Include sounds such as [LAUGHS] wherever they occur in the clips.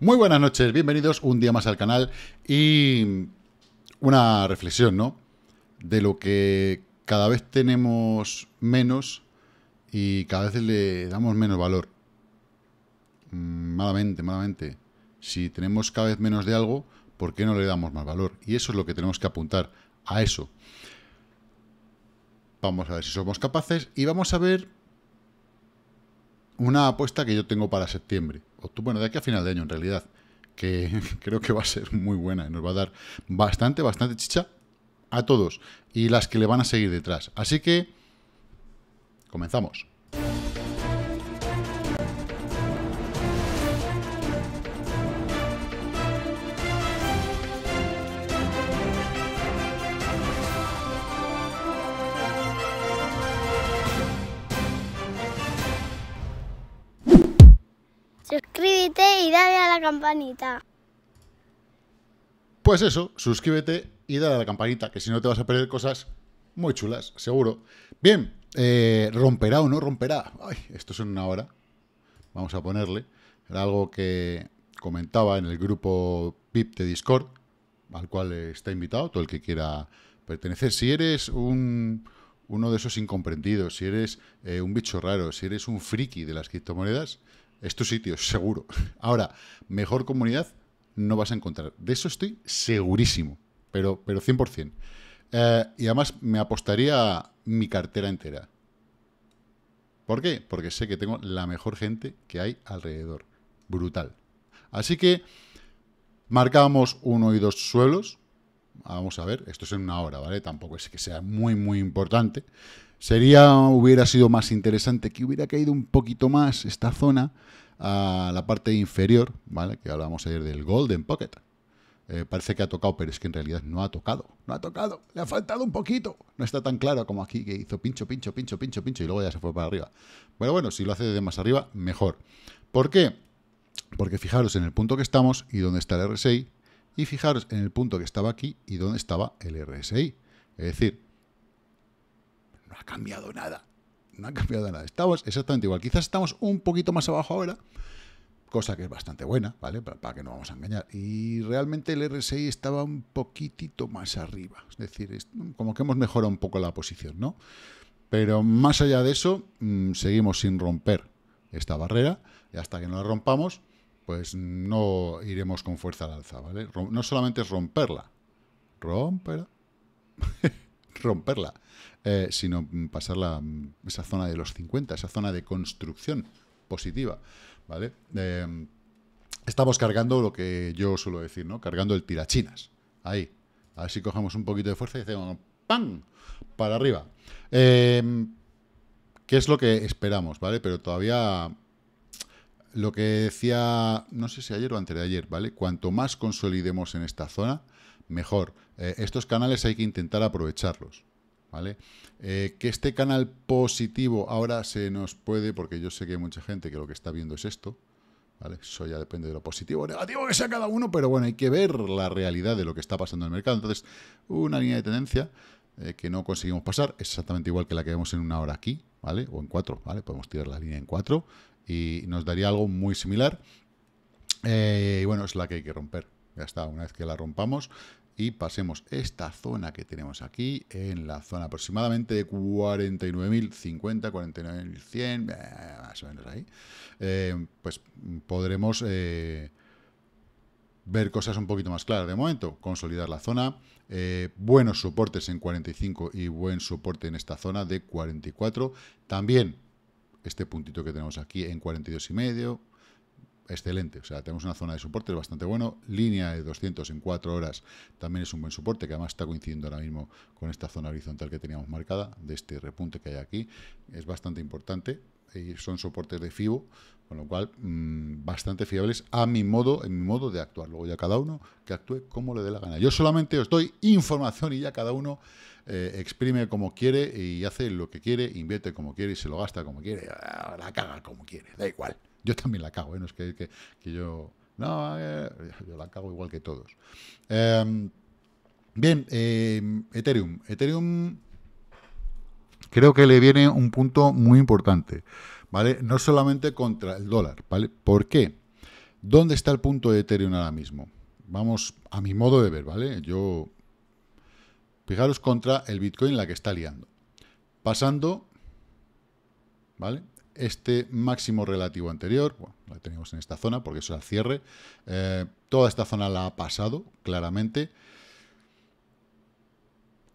Muy buenas noches, bienvenidos un día más al canal y una reflexión, ¿no? De lo que cada vez tenemos menos y cada vez le damos menos valor. Mm, malamente, malamente. Si tenemos cada vez menos de algo, ¿por qué no le damos más valor? Y eso es lo que tenemos que apuntar a eso. Vamos a ver si somos capaces y vamos a ver una apuesta que yo tengo para septiembre bueno, de aquí a final de año en realidad, que [LAUGHS] creo que va a ser muy buena y nos va a dar bastante, bastante chicha a todos y las que le van a seguir detrás. Así que, comenzamos. campanita. Pues eso, suscríbete y dale a la campanita, que si no te vas a perder cosas muy chulas, seguro. Bien, eh, ¿romperá o no romperá? esto es en una hora. Vamos a ponerle. Era algo que comentaba en el grupo PIP de Discord, al cual está invitado todo el que quiera pertenecer. Si eres un, uno de esos incomprendidos, si eres eh, un bicho raro, si eres un friki de las criptomonedas, es tu sitio, seguro. [LAUGHS] Ahora, mejor comunidad no vas a encontrar. De eso estoy segurísimo, pero, pero 100%. Eh, y además me apostaría mi cartera entera. ¿Por qué? Porque sé que tengo la mejor gente que hay alrededor. Brutal. Así que marcamos uno y dos suelos. Vamos a ver, esto es en una hora, ¿vale? Tampoco es que sea muy, muy importante. Sería, hubiera sido más interesante que hubiera caído un poquito más esta zona a la parte inferior, ¿vale? Que hablábamos ayer del Golden Pocket. Eh, parece que ha tocado, pero es que en realidad no ha tocado. No ha tocado, le ha faltado un poquito. No está tan claro como aquí, que hizo pincho, pincho, pincho, pincho, pincho, y luego ya se fue para arriba. Bueno, bueno, si lo hace desde más arriba, mejor. ¿Por qué? Porque fijaros en el punto que estamos y dónde está el RSI, y fijaros en el punto que estaba aquí y dónde estaba el RSI. Es decir, no ha cambiado nada. No ha cambiado nada. Estamos exactamente igual. Quizás estamos un poquito más abajo ahora, cosa que es bastante buena, ¿vale? Para, que no vamos a engañar. Y realmente el RSI estaba un poquitito más arriba. Es decir, como que hemos mejorado un poco la posición, ¿no? Pero más allá de eso, mm, seguimos sin romper esta barrera. Y hasta que no la rompamos, pues no iremos con fuerza al alza, ¿vale? no solamente es romperla, romperla, [LAUGHS] romperla. Eh, sino pasar la, esa zona de los 50, esa zona de construcción positiva, ¿vale? Em, estamos cargando lo que yo suelo decir, ¿no? Cargando el tirachinas, ahí. A ver si cogemos un poquito de fuerza y hacemos ¡pam! para arriba. Em, ¿Qué es lo que esperamos, vale? Pero todavía lo que decía, no sé si ayer o antes de ayer, ¿vale? Cuanto más consolidemos en esta zona, mejor. Eh, estos canales hay que intentar aprovecharlos, ¿vale? Eh, que este canal positivo ahora se nos puede, porque yo sé que hay mucha gente que lo que está viendo es esto, ¿vale? Eso ya depende de lo positivo o negativo que sea cada uno, pero bueno, hay que ver la realidad de lo que está pasando en el mercado. Entonces, una línea de tendencia eh, que no conseguimos pasar, es exactamente igual que la que vemos en una hora aquí, ¿vale? O en cuatro, ¿vale? Podemos tirar la línea en cuatro y nos daría algo muy similar. Eh, y bueno, es la que hay que romper. Ya está, una vez que la rompamos, y pasemos esta zona que tenemos aquí en la zona aproximadamente de 49.050, 49.100, eh, más o menos ahí, eh, pues podremos eh, ver cosas un poquito más claras. De momento, consolidar la zona, buenos soportes en 45 y buen soporte en esta zona de 44. También este puntito que tenemos aquí en 42 y medio, excelente. O sea, tenemos una zona de soporte bastante bueno. Línea de 200 en 4 horas también es un buen soporte, que además está coincidiendo ahora mismo con esta zona horizontal que teníamos marcada, de este repunte que hay aquí. Es bastante importante. Y son soportes de FIBO, con lo cual mm, bastante fiables a mi modo, en mi modo de actuar. Luego ya cada uno que actúe como le dé la gana. Yo solamente os doy información y ya cada uno eh, exprime como quiere y hace lo que quiere, invierte como quiere y se lo gasta como quiere, ah, la caga como quiere, da igual. Yo también la cago, ¿eh? no es que, yo... No, eh, yo la cago igual que todos. Em, bien, em, Ethereum. Ethereum creo que le viene un punto muy importante, ¿vale? No solamente contra el dólar, ¿vale? ¿Por qué? ¿Dónde está el punto de Ethereum ahora mismo? Vamos a mi modo de ver, ¿vale? Yo... Fijaros contra el Bitcoin la que está liando. Pasando, ¿vale? este máximo relativo anterior, bueno, la tenemos en esta zona porque eso es el cierre, eh, toda esta zona la ha pasado claramente.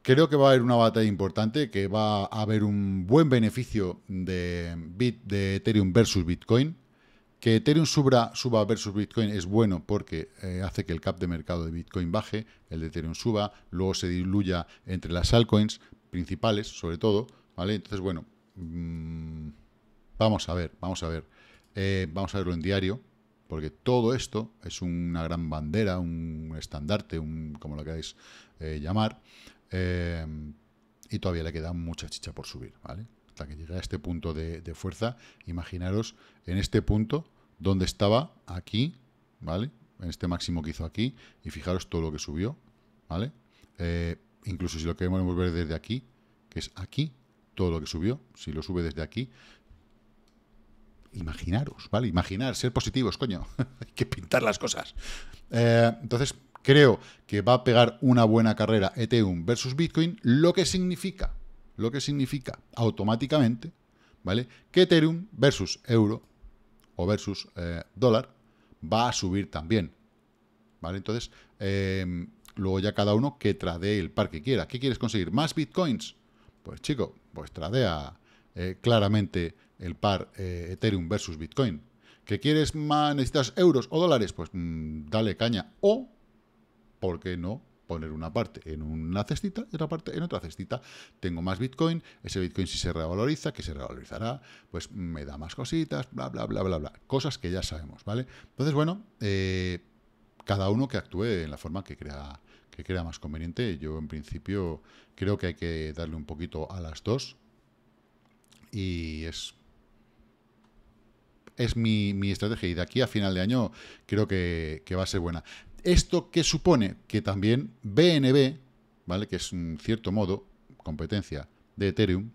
Creo que va a haber una batalla importante, que va a haber un buen beneficio de, bit, de Ethereum versus Bitcoin. Que Ethereum suba, suba versus Bitcoin es bueno porque eh, hace que el cap de mercado de Bitcoin baje, el de Ethereum suba, luego se diluya entre las altcoins principales, sobre todo, ¿vale? Entonces, bueno, mm, Vamos a ver, vamos a ver. Eh, vamos a verlo en diario, porque todo esto es una gran bandera, un estandarte, un como lo queráis eh, llamar, eh, y todavía le queda mucha chicha por subir, ¿vale? Hasta que llegue a este punto de, de fuerza, imaginaros en este punto donde estaba aquí, ¿vale? En este máximo que hizo aquí, y fijaros todo lo que subió, ¿vale? incluso si lo queremos ver desde aquí, que es aquí, todo lo que subió, si lo sube desde aquí, imaginaros, ¿vale? Imaginar, ser positivos, coño. [LAUGHS] Hay que pintar las cosas. Eh, entonces, creo que va a pegar una buena carrera Ethereum versus Bitcoin, lo que significa, lo que significa automáticamente, ¿vale? Que Ethereum versus euro o versus eh, dólar va a subir también, ¿vale? Entonces, em, luego ya cada uno que tradee el par que quiera. ¿Qué quieres conseguir? ¿Más bitcoins? Pues chico, pues tradea eh, claramente el par eh, Ethereum versus Bitcoin. ¿Qué quieres más, necesitas euros o dólares? Pues mm, dale caña. O, ¿por qué no? poner una parte en una cestita y otra parte en otra cestita. Tengo más Bitcoin, ese Bitcoin si se revaloriza, que se revalorizará, pues me da más cositas, bla, bla, bla, bla, bla. Cosas que ya sabemos, ¿vale? Entonces, bueno, eh, cada uno que actúe en la forma que crea, que crea más conveniente. Yo, en principio, creo que hay que darle un poquito a las dos. Y es es mi, estrategia y de aquí a final de año creo que, va a ser buena. ¿Esto que supone? Que también BNB, ¿vale? que es en cierto modo competencia de Ethereum,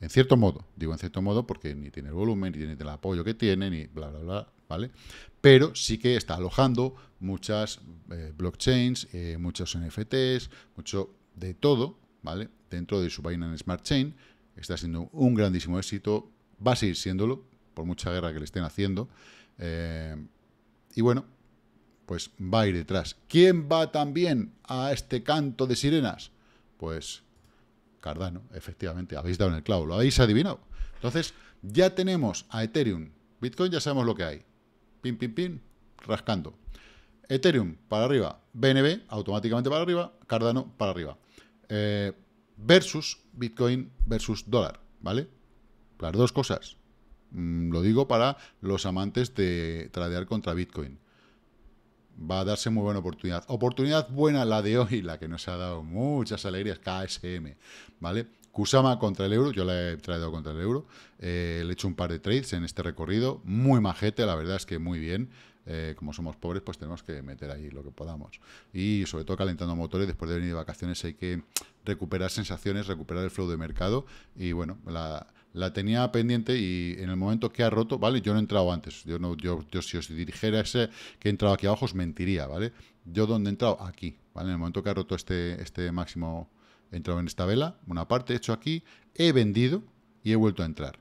en cierto modo, digo en cierto modo porque ni tiene el volumen, ni tiene el apoyo que tiene, ni bla, bla, bla, ¿vale? Pero sí que está alojando muchas eh, blockchains, eh, muchos NFTs, mucho de todo, ¿vale? Dentro de su Binance Smart Chain. Está siendo un grandísimo éxito, va a seguir siéndolo, por mucha guerra que le estén haciendo. Eh, y bueno, pues va a ir detrás. ¿Quién va también a este canto de sirenas? Pues Cardano, efectivamente, habéis dado en el clavo, lo habéis adivinado. Entonces, ya tenemos a Ethereum, Bitcoin ya sabemos lo que hay, pin, pin, pin, rascando. Ethereum para arriba, BNB automáticamente para arriba, Cardano para arriba. Eh, versus Bitcoin versus dólar, ¿vale? Las dos cosas. Mm, lo digo para los amantes de tradear contra Bitcoin. Va a darse muy buena oportunidad. Oportunidad buena la de hoy, la que nos ha dado muchas alegrías, KSM, ¿vale? Kusama contra el euro, yo la he traído contra el euro, eh, le he hecho un par de trades en este recorrido, muy majete, la verdad es que muy bien, eh, como somos pobres, pues tenemos que meter ahí lo que podamos. Y sobre todo calentando motores, después de venir de vacaciones hay que recuperar sensaciones, recuperar el flow de mercado. Y bueno, la, la tenía pendiente y en el momento que ha roto, ¿vale? Yo no he entrado antes, yo si os dirigiera ese que he entrado aquí abajo os mentiría, ¿vale? Yo donde he entrado, aquí, ¿vale? En el momento que ha roto este, este máximo, he entrado en esta vela, una parte, he hecho aquí, he vendido y he vuelto a entrar.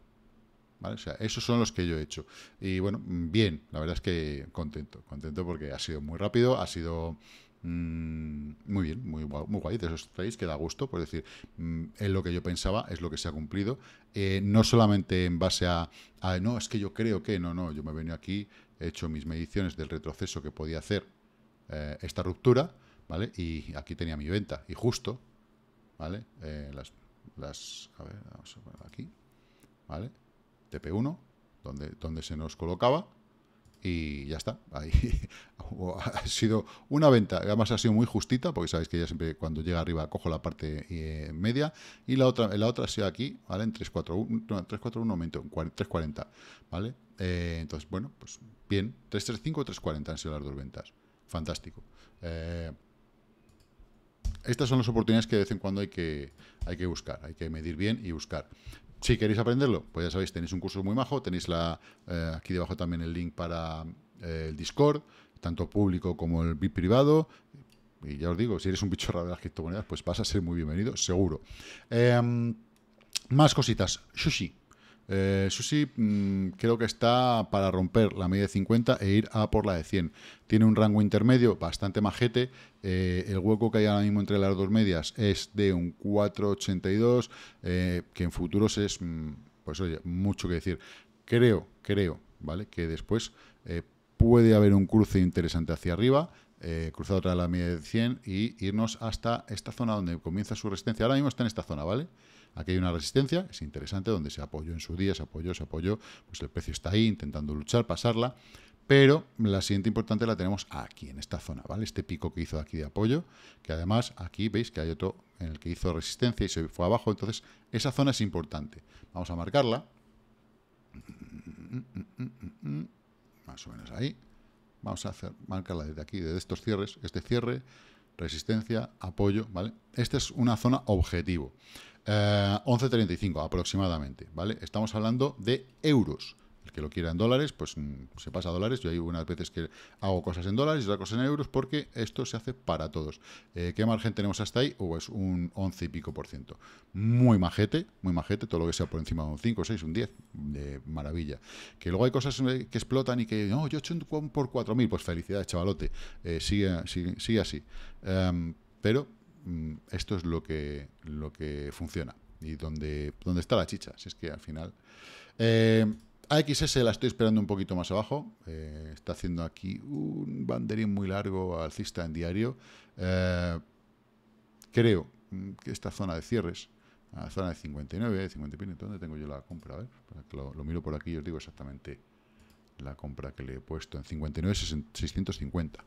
¿Vale? O sea, esos son los que yo he hecho. Y bueno, bien, la verdad es que contento, contento porque ha sido muy rápido, ha sido Mm, muy bien, muy, muy guay, de esos que da gusto, por decir, mm, es lo que yo pensaba, es lo que se ha cumplido, eh, no solamente en base a, no, es que yo creo que, no, no, yo me he venido aquí, he hecho mis mediciones del retroceso que podía hacer eh, esta ruptura, ¿vale? Y aquí tenía mi venta, y justo, ¿vale? Eh, las, las, a ver, vamos a poner aquí, ¿vale? TP1, donde, donde se nos colocaba, y ya está. Ahí [LAUGHS] ha sido una venta, además ha sido muy justita, porque sabéis que ya siempre cuando llega arriba cojo la parte eh, media y la otra la otra ha sido aquí, ¿vale? En 341, 341 aumento, en 340, ¿vale? Eh, entonces, bueno, pues bien, 335 o 340 han sido las dos ventas. Fantástico. Eh, estas son las oportunidades que de vez en cuando hay que, hay que buscar, hay que medir bien y buscar. Si queréis aprenderlo, pues ya sabéis, tenéis un curso muy majo, tenéis la, eh, aquí debajo también el link para eh, el Discord, tanto público como el privado. Y ya os digo, si eres un bicho raro de las criptomonedas, pues vas a ser muy bienvenido, seguro. Em, más cositas. Sushi. Eh, Susi mm, creo que está para romper la media de 50 e ir a por la de 100. Tiene un rango intermedio bastante majete. Eh, el hueco que hay ahora mismo entre las dos medias es de un 4,82, eh, que en futuros es, mm, pues mucho que decir. Creo, creo, ¿vale? Que después eh, puede haber un cruce interesante hacia arriba. cruzado cruzar otra la media de 100 y irnos hasta esta zona donde comienza su resistencia. Ahora mismo está en esta zona, ¿vale? Aquí hay una resistencia, es interesante, donde se apoyó en su día, se apoyó, se apoyó, pues el precio está ahí intentando luchar, pasarla, pero la siguiente importante la tenemos aquí, en esta zona, ¿vale? Este pico que hizo aquí de apoyo, que además aquí veis que hay otro en el que hizo resistencia y se fue abajo, entonces esa zona es importante. Vamos a marcarla. Más o menos ahí. Vamos a hacer, marcarla desde aquí, desde estos cierres, este cierre, resistencia, apoyo, ¿vale? Esta es una zona objetivo. 11.35 eh, aproximadamente, ¿vale? Estamos hablando de euros. El que lo quiera en dólares, pues mm, se pasa a dólares. Yo hay unas veces que hago cosas en dólares y otras cosas en euros porque esto se hace para todos. Eh, ¿Qué margen tenemos hasta ahí? O uh, es pues un 11 y pico por ciento. Muy majete, muy majete, todo lo que sea por encima de un 5, 6, un 10, de maravilla. Que luego hay cosas eh, que explotan y que, no, yo he hecho un por 4.000, pues felicidades, chavalote. sigue, sigue, así. Em, pero Mm, esto es lo que, lo que funciona y donde, donde está la chicha, si es que al final... Eh, AXS la estoy esperando un poquito más abajo, eh, está haciendo aquí un banderín muy largo alcista en diario. Eh, creo que esta zona de cierres, la zona de 59, 50 pines, ¿dónde tengo yo la compra? A ver, lo, lo, miro por aquí y os digo exactamente la compra que le he puesto en 59, 650.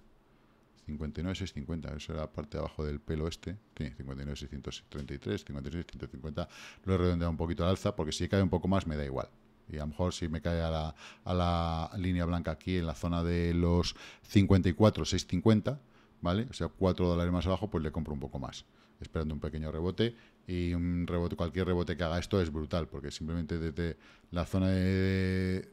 59650, eso era la parte de abajo del pelo este, sí, 59633, 59650, lo he redondeado un poquito al alza porque si cae un poco más me da igual. Y a lo mejor si me cae a la, a la línea blanca aquí en la zona de los 54, 650, ¿vale? O sea, 4 dólares más abajo, pues le compro un poco más, esperando un pequeño rebote. Y un rebote, cualquier rebote que haga esto es brutal, porque simplemente desde la zona de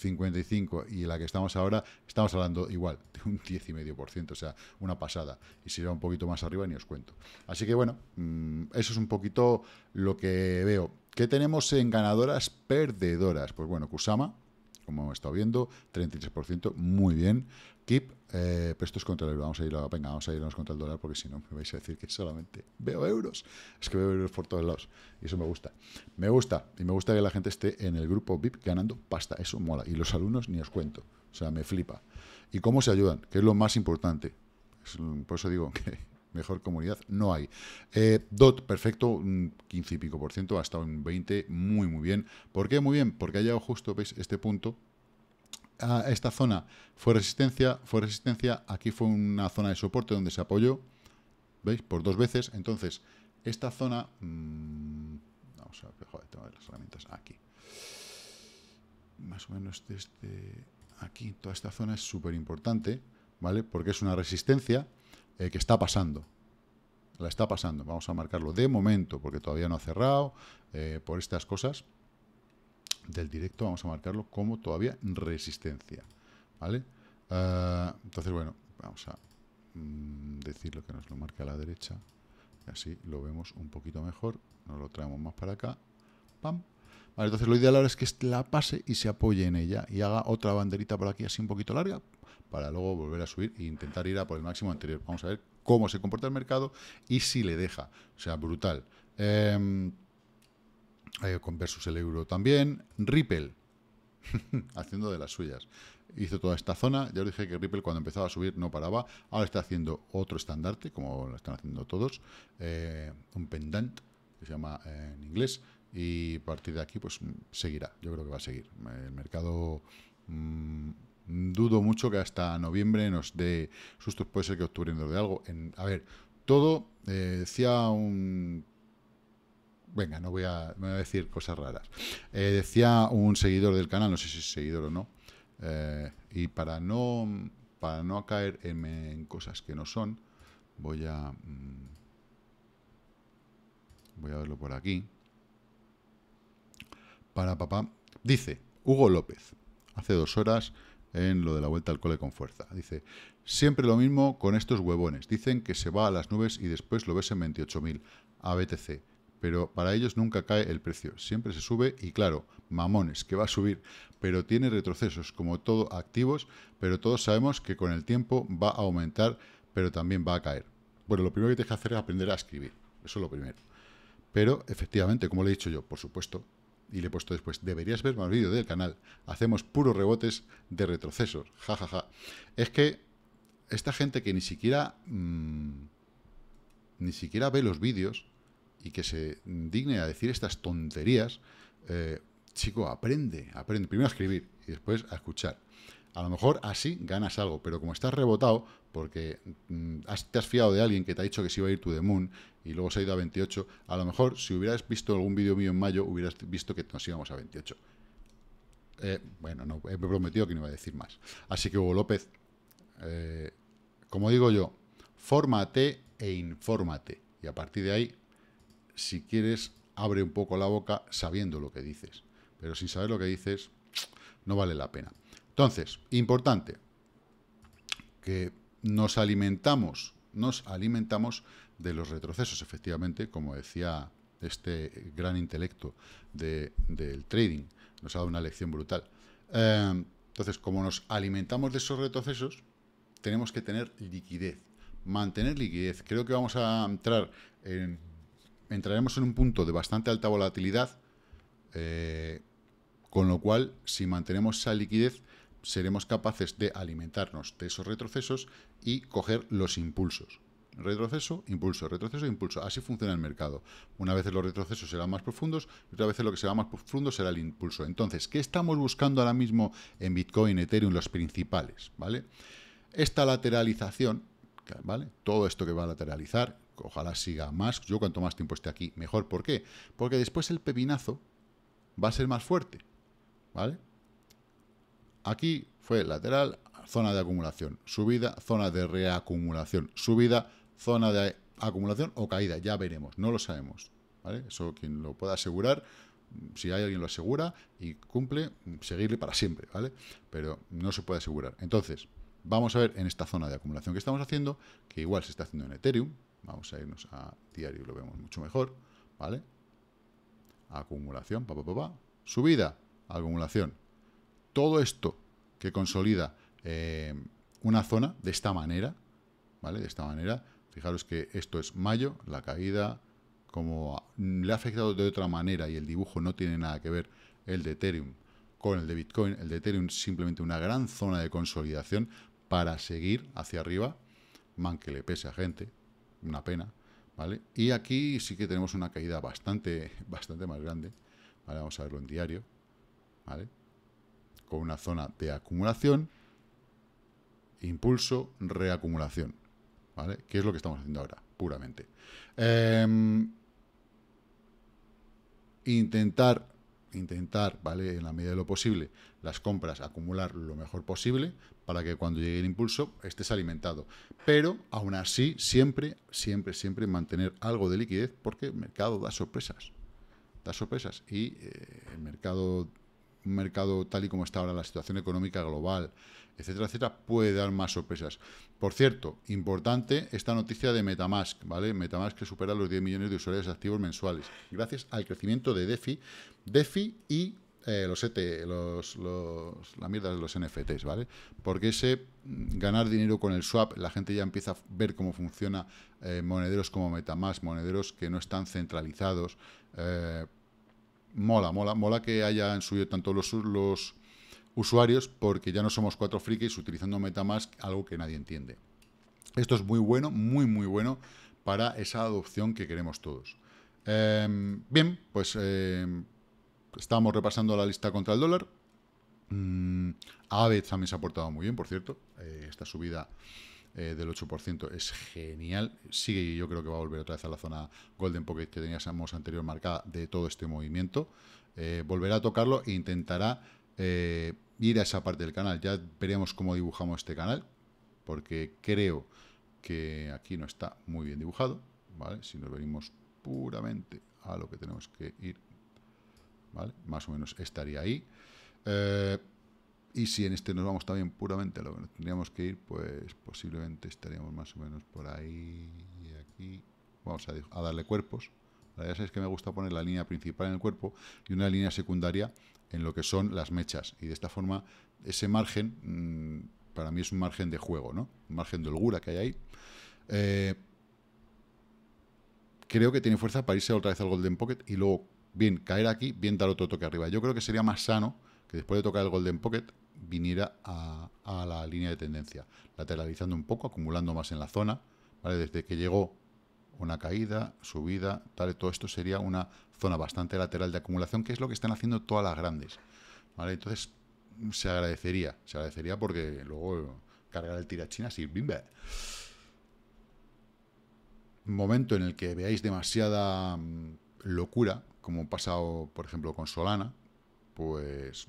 55 y la que estamos ahora, estamos hablando igual de un 10,5%, o sea, una pasada. Y si va un poquito más arriba, ni os cuento. Así que bueno, mm, eso es un poquito lo que veo. ¿Qué tenemos en ganadoras perdedoras? Pues bueno, Kusama, como hemos estado viendo, 33%, muy bien. Keep eh, esto es contra el euro. Vamos a ir venga, vamos a irnos contra el dólar porque si no me vais a decir que solamente veo euros. Es que veo euros por todos lados y eso me gusta. Me gusta y me gusta que la gente esté en el grupo VIP ganando pasta. Eso mola. Y los alumnos ni os cuento. O sea, me flipa. ¿Y cómo se ayudan? Que es lo más importante. por eso digo que [LAUGHS] mejor comunidad no hay. Eh, DOT, perfecto, un 15 y pico por ciento, hasta un 20, muy, muy bien. ¿Por qué muy bien? Porque ha llegado justo, veis, este punto esta zona fue resistencia, fue resistencia, aquí fue una zona de soporte donde se apoyó, ¿veis? Por dos veces, entonces, esta zona... Mm, vamos a ver, joder, tengo las herramientas aquí. Más o menos desde aquí, toda esta zona es súper importante, ¿vale? Porque es una resistencia eh, que está pasando, la está pasando. Vamos a marcarlo de momento, porque todavía no ha cerrado, eh, por estas cosas del directo vamos a marcarlo como todavía resistencia, ¿vale? Ah, entonces, bueno, vamos a mm, decir lo que nos lo marque a la derecha, y así lo vemos un poquito mejor, nos lo traemos más para acá, ¡pam! entonces lo ideal ahora es que la pase y se apoye en ella y haga otra banderita por aquí así un poquito larga para luego volver a subir e intentar ir a por el máximo anterior. Vamos a ver cómo se comporta el mercado y si le deja. O sea, brutal. Em, eh, con versus el euro también. Ripple, [LAUGHS] haciendo de las suyas. Hizo toda esta zona. Ya os dije que Ripple cuando empezaba a subir no paraba. Ahora está haciendo otro estandarte, como lo están haciendo todos. Eh, un pendant, que se llama eh, en inglés. Y a partir de aquí, pues seguirá. Yo creo que va a seguir. El mercado... Mm, dudo mucho que hasta noviembre nos dé sustos. Puede ser que octubre nos dé algo. En, a ver, todo, decía un venga, no voy a, decir cosas raras. Eh, decía un seguidor del canal, no sé si es seguidor o no, eh, y para no, para no caer en, cosas que no son, voy a... Mm, voy a verlo por aquí. Para papá. Dice Hugo López, hace dos horas, en lo de la vuelta al cole con fuerza. Dice, siempre lo mismo con estos huevones. Dicen que se va a las nubes y después lo ves en 28.000. ABTC pero para ellos nunca cae el precio, siempre se sube y claro, mamones, que va a subir, pero tiene retrocesos como todo activos, pero todos sabemos que con el tiempo va a aumentar, pero también va a caer. Bueno, lo primero que tienes que hacer es aprender a escribir, eso es lo primero. Pero efectivamente, como le he dicho yo, por supuesto, y le he puesto después, deberías ver más vídeos del canal, hacemos puros rebotes de retrocesos, ...ja, Ja, ja. Es que esta gente que ni siquiera... Mm, ni siquiera ve los vídeos, y que se digne a decir estas tonterías, eh, chico, aprende, aprende. Primero a escribir y después a escuchar. A lo mejor así ganas algo, pero como estás rebotado, porque mm, te has fiado de alguien que te ha dicho que se iba a ir tu The Moon y luego se ha ido a 28, a lo mejor si hubieras visto algún vídeo mío en mayo, hubieras visto que nos íbamos a 28. Eh, bueno, no, he prometido que no iba a decir más. Así que Hugo López, eh, como digo yo, fórmate e infórmate. Y a partir de ahí, si quieres, abre un poco la boca sabiendo lo que dices. Pero sin saber lo que dices, no vale la pena. Entonces, importante, que nos alimentamos, nos alimentamos de los retrocesos, efectivamente, como decía este gran intelecto del trading, nos ha dado una lección brutal. Em, entonces, como nos alimentamos de esos retrocesos, tenemos que tener liquidez, mantener liquidez. Creo que vamos a entrar en entraremos en un punto de bastante alta volatilidad, eh, con lo cual, si mantenemos esa liquidez, seremos capaces de alimentarnos de esos retrocesos y coger los impulsos. Retroceso, impulso, retroceso, impulso. Así funciona el mercado. Una vez los retrocesos serán más profundos y otra vez lo que será más profundo será el impulso. Entonces, ¿qué estamos buscando ahora mismo en Bitcoin, Ethereum, los principales? ¿Vale? Esta lateralización, ¿vale? Todo esto que va a lateralizar, ojalá siga más. Yo cuanto más tiempo esté aquí, mejor. ¿Por qué? Porque después el pepinazo va a ser más fuerte. ¿Vale? Aquí fue lateral, zona de acumulación, subida, zona de reacumulación, subida, zona de acumulación o caída, ya veremos, no lo sabemos. ¿vale? Eso quien lo pueda asegurar, si hay alguien lo asegura y cumple, seguirle para siempre, ¿vale? Pero no se puede asegurar. Entonces, vamos a ver en esta zona de acumulación que estamos haciendo, que igual se está haciendo en Ethereum, Vamos a irnos a diario, y lo vemos mucho mejor, ¿vale? Acumulación, papá, Subida, acumulación. Todo esto que consolida eh, una zona de esta manera, ¿vale? De esta manera, fijaros que esto es mayo, la caída, como le ha afectado de otra manera y el dibujo no tiene nada que ver el de Ethereum con el de Bitcoin, el de Ethereum es simplemente una gran zona de consolidación para seguir hacia arriba, man que le pese a gente, una pena, ¿vale? Y aquí sí que tenemos una caída bastante, [LAUGHS] bastante más grande, Vamos a verlo en diario, ¿vale? Con una zona de acumulación, impulso, reacumulación, ¿vale? Que es lo que estamos haciendo ahora, puramente. Em, intentar intentar, ¿vale? En la medida de lo posible, las compras acumular lo mejor posible para que cuando llegue el impulso estés alimentado. Pero aún así, siempre, siempre, siempre mantener algo de liquidez porque el mercado da sorpresas. Da sorpresas y eh, el mercado un mercado tal y como está ahora, la situación económica global, etcétera, etcétera, puede dar más sorpresas. Por cierto, importante esta noticia de Metamask, ¿vale? Metamask que supera los 10 millones de usuarios activos mensuales, gracias al crecimiento de DeFi, DeFi y eh, los ET, e, los, la mierda de los NFTs, ¿vale? Porque ese mm, ganar dinero con el swap, la gente ya empieza a ver cómo funciona eh, monederos como Metamask, monederos que no están centralizados, eh, mola, mola, mola que hayan subido tanto los, los usuarios porque ya no somos cuatro frikis utilizando Metamask, algo que nadie entiende. Esto es muy bueno, muy, muy bueno para esa adopción que queremos todos. Em, bien, pues em, estamos repasando la lista contra el dólar. Mm, Aave también se ha portado muy bien, por cierto. Eh, esta subida eh, del 8%. Es genial. Sigue y yo creo que va a volver otra vez a la zona Golden Pocket que teníamos anterior marcada de todo este movimiento. Eh, volverá a tocarlo e intentará eh, ir a esa parte del canal. Ya veremos cómo dibujamos este canal, porque creo que aquí no está muy bien dibujado. ¿vale? Si nos venimos puramente a lo que tenemos que ir, ¿vale? más o menos estaría ahí. Eh, y si en este nos vamos también puramente a lo que tendríamos que ir, pues posiblemente estaríamos más o menos por ahí y aquí. Vamos a, darle cuerpos. La ya sabéis que me gusta poner la línea principal en el cuerpo y una línea secundaria en lo que son las mechas. Y de esta forma, ese margen, mm, para mí es un margen de juego, ¿no? Un margen de holgura que hay ahí. Eh, creo que tiene fuerza para irse otra vez al Golden Pocket y luego, bien, caer aquí, bien dar otro toque arriba. Yo creo que sería más sano que después de tocar el Golden Pocket, viniera a, la línea de tendencia, lateralizando un poco, acumulando más en la zona, Desde que llegó una caída, subida, tal, todo esto sería una zona bastante lateral de acumulación, que es lo que están haciendo todas las grandes, Entonces, se agradecería, se agradecería porque luego cargar el tirachina ver bimbe. Momento en el que veáis demasiada mm, locura, como ha pasado, por ejemplo, con Solana, pues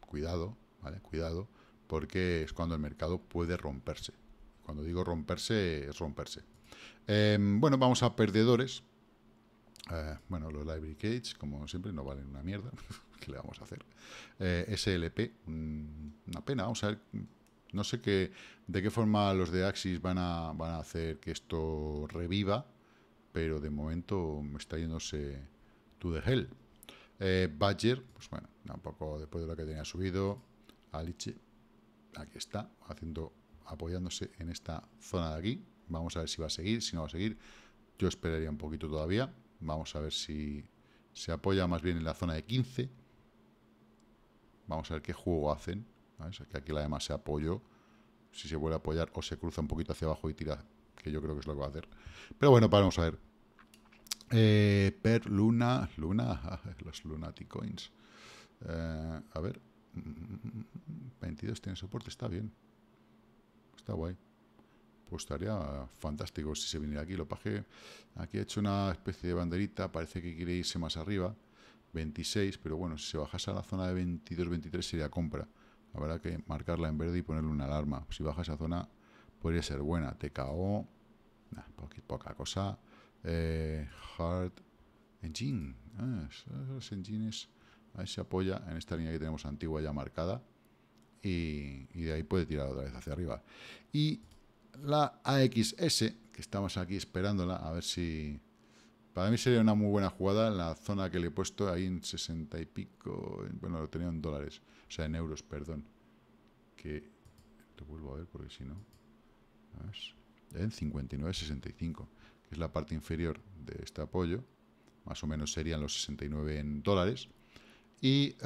cuidado, Cuidado, porque es cuando el mercado puede romperse. Cuando digo romperse, es romperse. Em, bueno, vamos a perdedores. Eh, bueno, los Library Cage, como siempre, no valen una mierda. [LAUGHS] ¿Qué le vamos a hacer? Eh, SLP, mm, una pena. Vamos a no sé qué, de qué forma los de Axis van a, van a hacer que esto reviva, pero de momento me está yéndose to the hell. Eh, Badger, pues bueno, un poco después de lo que tenía subido, Alice, aquí está, haciendo, apoyándose en esta zona de aquí. Vamos a ver si va a seguir, si no va a seguir. Yo esperaría un poquito todavía. Vamos a ver si se apoya más bien en la zona de 15. Vamos a ver qué juego hacen. aquí la demás se apoyó. Si se vuelve a apoyar o se cruza un poquito hacia abajo y tira, que yo creo que es lo que va a hacer. Pero bueno, vamos a ver. Eh, per Luna, Luna, [LAUGHS] los Lunatic Coins. Eh, a ver, 22 tiene soporte, está bien. Está guay. Pues estaría fantástico si se viniera aquí. Lo paje, aquí ha he hecho una especie de banderita, parece que quiere irse más arriba. 26, pero bueno, si se bajase a la zona de 22-23 sería compra. Habrá que marcarla en verde y ponerle una alarma. Si baja esa zona, podría ser buena. TKO, poca, cosa. hard eh, Engine, ah, esos engines Ahí se apoya en esta línea que tenemos antigua ya marcada. Y, de ahí puede tirar otra vez hacia arriba. Y la AXS, que estamos aquí esperándola, a ver si... Para mí sería una muy buena jugada en la zona que le he puesto ahí en 60 y pico. Bueno, lo tenía en dólares. O sea, en euros, perdón. Que lo vuelvo a ver porque si no... A ver, en 59,65, que es la parte inferior de este apoyo. Más o menos serían los 69 en dólares. Y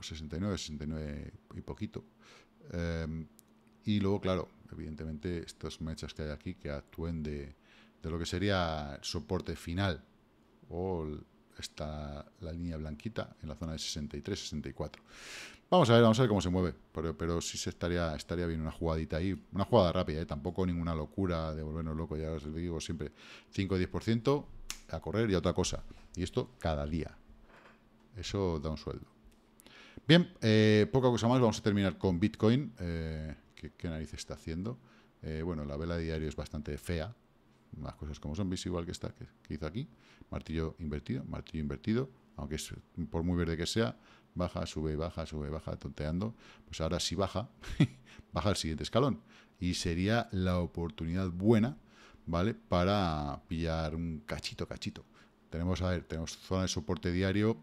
69, eh, 69 pues y poquito. Em, y luego, claro, evidentemente estas mechas que hay aquí que actúen de, de lo que sería soporte final o está la línea blanquita en la zona de 63, 64. Vamos a ver, vamos a ver cómo se mueve, pero, pero sí se estaría, estaría bien una jugadita ahí, una jugada rápida, ¿eh? tampoco ninguna locura de volvernos locos, ya os digo siempre, 5-10% a correr y otra cosa, y esto cada día. Eso da un sueldo. Bien, eh, poca cosa más. Vamos a terminar con Bitcoin. Eh, ¿qué, nariz está haciendo? Eh, bueno, la vela diaria diario es bastante fea. Las cosas como son. ¿Veis igual que está que, hizo aquí? Martillo invertido, martillo invertido. Aunque es, por muy verde que sea, baja, sube, baja, sube, baja, tonteando. Pues ahora si baja, [LAUGHS] baja al siguiente escalón. Y sería la oportunidad buena, ¿vale? Para pillar un cachito, cachito. Tenemos, a ver, tenemos zona de soporte diario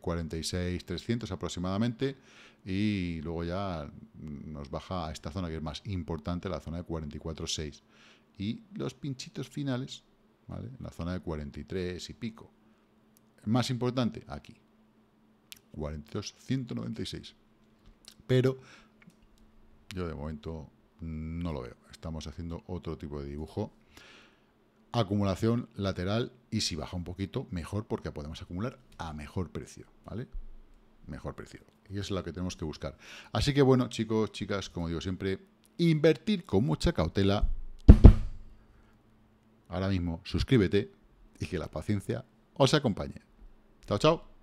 46, 46.300 aproximadamente y luego ya nos baja a esta zona que es más importante, la zona de 44.6 y los pinchitos finales, ¿vale? la zona de 43 y pico. más importante, aquí, 42.196. Pero yo de momento no lo veo. Estamos haciendo otro tipo de dibujo acumulación lateral y si baja un poquito, mejor porque podemos acumular a mejor precio, ¿vale? Mejor precio. Y es lo que tenemos que buscar. Así que bueno, chicos, chicas, como digo siempre, invertir con mucha cautela. Ahora mismo, suscríbete y que la paciencia os acompañe. Chao, chao.